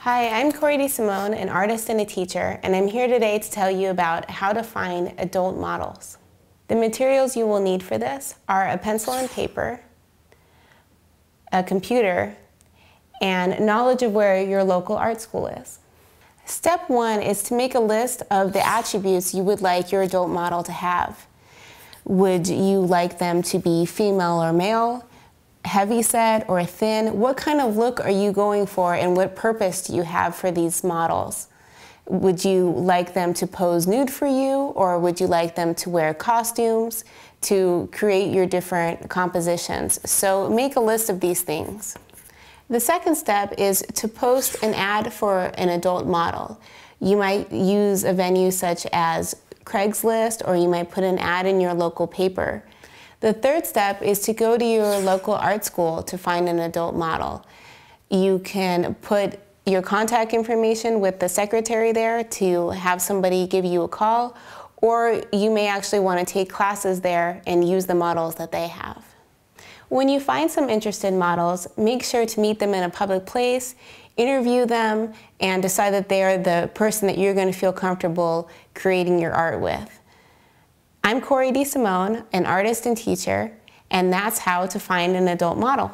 Hi, I'm Corey Simone, an artist and a teacher, and I'm here today to tell you about how to find adult models. The materials you will need for this are a pencil and paper, a computer, and knowledge of where your local art school is. Step one is to make a list of the attributes you would like your adult model to have. Would you like them to be female or male? heavy set or thin? What kind of look are you going for and what purpose do you have for these models? Would you like them to pose nude for you or would you like them to wear costumes to create your different compositions? So make a list of these things. The second step is to post an ad for an adult model. You might use a venue such as Craigslist or you might put an ad in your local paper. The third step is to go to your local art school to find an adult model. You can put your contact information with the secretary there to have somebody give you a call, or you may actually want to take classes there and use the models that they have. When you find some interested models, make sure to meet them in a public place, interview them, and decide that they are the person that you're going to feel comfortable creating your art with. I'm Corey DeSimone, an artist and teacher, and that's how to find an adult model.